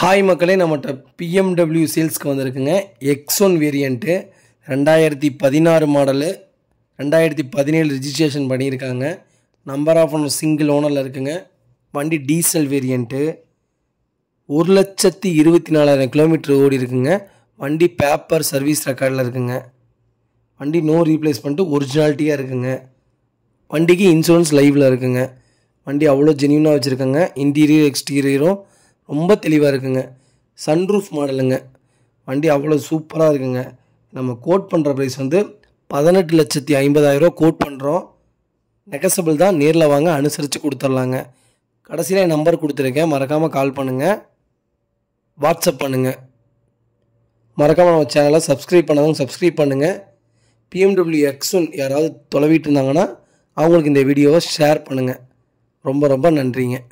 hi மக்களே நம்மகிட்ட BMW சேல்ஸ்க்கு வந்திருக்குங்க எக்ஸ் ஒன் வேரியண்ட்டு ரெண்டாயிரத்தி பதினாறு மாடலு ரெண்டாயிரத்தி பதினேழு ரிஜிஸ்ட்ரேஷன் பண்ணியிருக்காங்க நம்பர் ஆஃப் ஒன் சிங்கிள் ஓனரில் இருக்குங்க வண்டி டீசல் வேரியண்ட்டு ஒரு லட்சத்தி இருபத்தி நாலாயிரம் கிலோமீட்டர் ஓடி இருக்குங்க வண்டி பேப்பர் சர்வீஸ் ரெக்கார்டில் இருக்குங்க வண்டி நோ ரீப்ளேஸ் பண்ணிட்டு ஒரிஜினாலிட்டியாக இருக்குங்க வண்டிக்கு இன்சூரன்ஸ் லைவில் இருக்குங்க வண்டி அவ்வளோ ஜென்யூனாக வச்சுருக்கங்க இன்டீரியர் எக்ஸ்டீரியரும் ரொம்ப தெளிவாக இருக்குங்க சன்ரூஃப் மாடலுங்க வண்டி அவ்வளோ சூப்பராக இருக்குங்க நம்ம கோட் பண்ணுற ப்ரைஸ் வந்து பதினெட்டு லட்சத்தி ஐம்பதாயிரரூவா கோட் பண்ணுறோம் நெகசபிள் தான் நேரில் வாங்க அனுசரித்து கொடுத்துர்லாங்க கடைசியில் என் நம்பர் கொடுத்துருக்கேன் மறக்காமல் கால் பண்ணுங்கள் வாட்ஸ்அப் பண்ணுங்கள் மறக்காமல் நம்ம சேனலை சப்ஸ்கிரைப் பண்ணவங்க சப்ஸ்கிரைப் பண்ணுங்கள் பிஎம்டபிள்யூ எக்ஸுன் யாராவது தொலைவிட்டு இருந்தாங்கன்னா அவங்களுக்கு இந்த வீடியோவை ஷேர் பண்ணுங்கள் ரொம்ப ரொம்ப நன்றிங்க